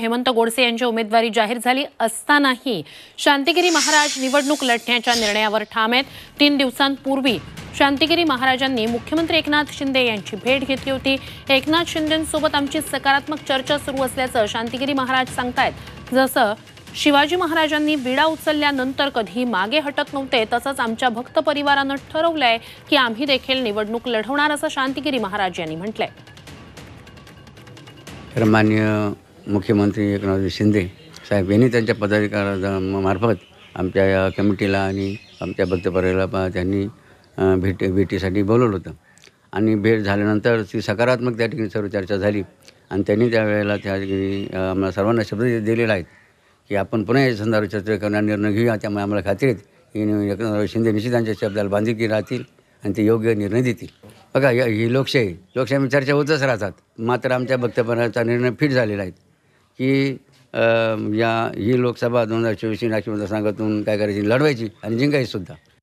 हेमंत गोडसे यांची उमेदवारी जाहीर झाली असतानाही शांतिगिरी महाराज निवडणूक लढण्याच्या निर्णयावर ठाम आहेत तीन दिवसांपूर्वी शांतिगिरी महाराजांनी मुख्यमंत्री एकनाथ शिंदे यांची भेट घेतली होती एकनाथ शिंदेसोबत आमची सकारात्मक चर्चा सुरू असल्याचं शांतिगिरी महाराज सांगतायत जसं शिवाजी महाराजांनी विडा उचलल्यानंतर कधी मागे हटत नव्हते तसंच आमच्या भक्त परिवारानं ठरवलंय की आम्ही देखील निवडणूक लढवणार असं शांतिगिरी महाराज यांनी म्हटलंय मुख्यमंत्री एकनाथजी शिंदे साहेब यांनी त्यांच्या पदाधिकारा मार्फत आमच्या या कमिटीला आणि आमच्या भक्तपर्याला पा त्यांनी भेट भेटीसाठी बोलवलं होतं आणि भेट झाल्यानंतर ती सकारात्मक त्या ठिकाणी सर्व चर्चा झाली आणि त्यांनी त्यावेळेला त्या ठिकाणी आम्हाला सर्वांना शब्द दिलेला आहेत की आपण पुन्हा या संदर्भात चर्चा करणार निर्णय घेऊया त्यामुळे आम्हाला खात्री आहेत की एकनाथ शिंदे निश्चितांच्या शब्दाला बांधिकी राहतील आणि ते योग्य निर्णय देतील बघा ही लोकशाही लोकशाहीमध्ये चर्चा होतच राहतात मात्र आमच्या भक्तपणाचा निर्णय फिट झालेला आहे की या ही लोकसभा दोन हजार चोवीसची नाशिकमध्ये मतदारसंघातून काय करायची लढवायची आणि जिंकायची सुद्धा